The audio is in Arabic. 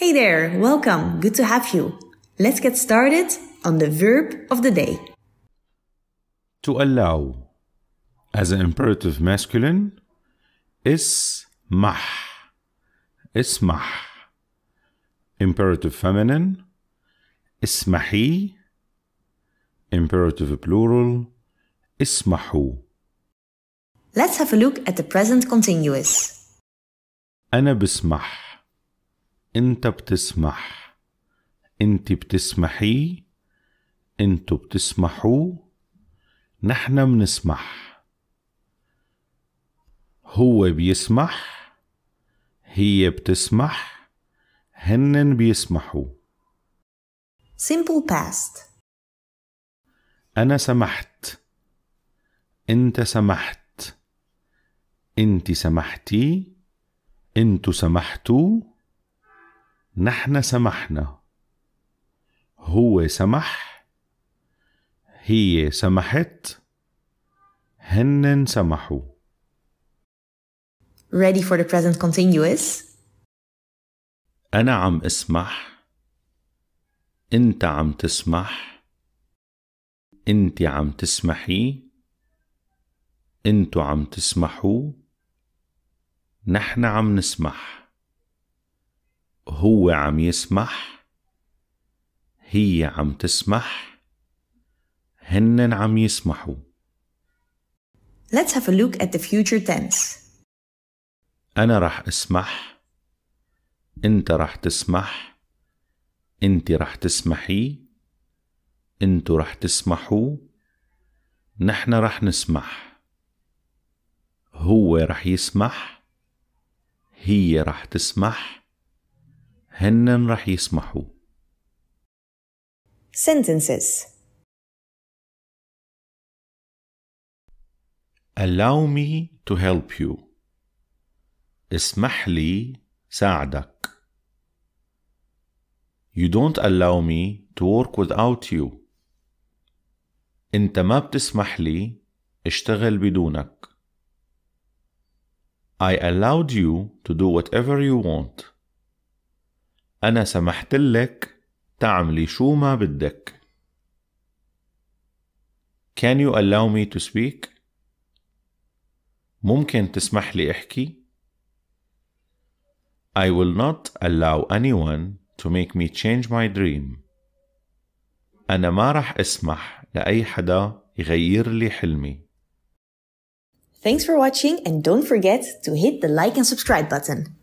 Hey there, welcome, good to have you. Let's get started on the verb of the day. To allow as an imperative masculine is mah. mah Imperative feminine ismahi. Imperative plural ismahu. Let's have a look at the present continuous. أنا بسمح انت بتسمح انت بتسمحي انتوا بتسمحوا نحن منسمح هو بيسمح هي بتسمح هنن بيسمحوا simple past أنا سمحت أنت سمحت أنت سمحتي أنتوا سمحتوا نحن سمحنا هو سمح هي سمحت هن سمحوا Ready for the present continuous أنا عم اسمح أنت عم تسمح أنت عم تسمحي أنتو عم تسمحوا نحن عم نسمح هو عم يسمح هي عم تسمح هن عم يسمحوا Let's have a look at the future tense أنا رح أسمح أنت رح تسمح أنت رح تسمحي أنتوا رح تسمحوا نحن رح نسمح هو رح يسمح هي رح تسمح هنن رح يسمحوا sentences Allow me to help you اسمح لي ساعدك You don't allow me to work without you انت ما بتسمح لي اشتغل بدونك I allowed you to do whatever you want أنا سمحت لك تعملي شو ما بدك Can you allow me to speak? ممكن تسمح لي أحكي؟ I will not allow anyone to make me change my dream. أنا ما رح أسمح لأي حدا يغير لي حلمي. Thanks for watching and don't forget to hit the like and subscribe button.